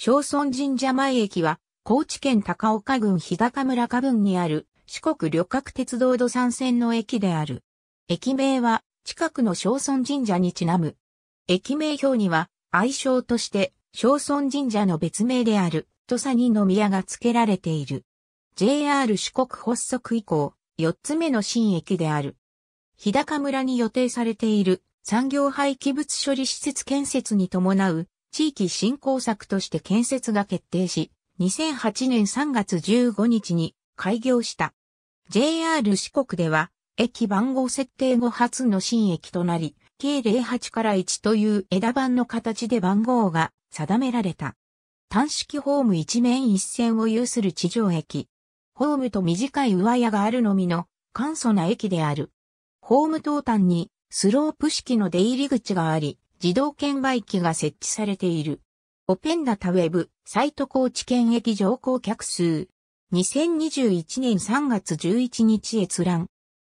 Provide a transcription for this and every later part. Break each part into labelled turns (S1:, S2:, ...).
S1: 小村神社前駅は、高知県高岡郡日高村下郡にある四国旅客鉄道土産線の駅である。駅名は近くの小村神社にちなむ。駅名表には愛称として小村神社の別名である土佐にの宮が付けられている。JR 四国発足以降、四つ目の新駅である。日高村に予定されている産業廃棄物処理施設建設に伴う地域振興策として建設が決定し、2008年3月15日に開業した。JR 四国では、駅番号設定後初の新駅となり、計08から1という枝番の形で番号が定められた。単式ホーム一面一線を有する地上駅。ホームと短い上屋があるのみの簡素な駅である。ホーム東端にスロープ式の出入り口があり、自動券売機が設置されている。オペンダタウェブ、サイト高知県駅乗降客数。2021年3月11日閲覧。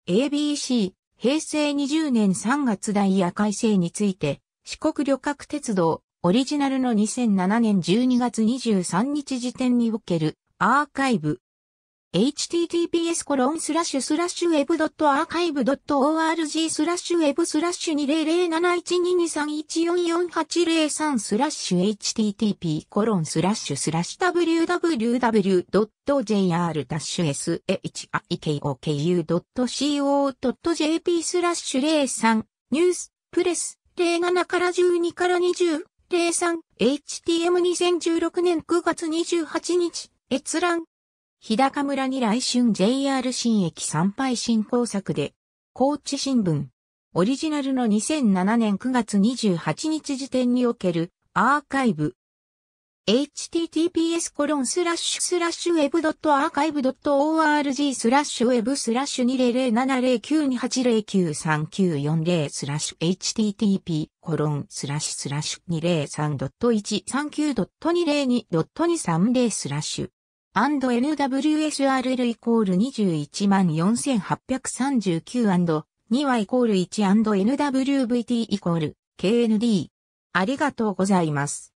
S1: ABC、平成20年3月ダイヤ改正について、四国旅客鉄道、オリジナルの2007年12月23日時点におけるアーカイブ、https コロンスラッシュスラッシュウェブドットアーカイブドット org スラッシュウェブスラッシュ2007122314480スラッシュ http コロンスラッシュスラッシュ www.jr-shikoku.co.jp スラッシュ03ニュースプレス07から12から20 03 HTM2016 年9月28日閲覧日高村に来春 JR 新駅参拝振興作で、高知新聞、オリジナルの2007年9月28日時点におけるアーカイブ。https コロンスラッシュスラッシュウェブドットアーカイブドット org スラッシュウェブスラッシュ2007092809394スラッシュ http コロンスラッシュスラッシュ203.139.202.230スラッシュ NWSRL イコール21万4839 2はイコール 1&NWVT イコール KND。ありがとうございます。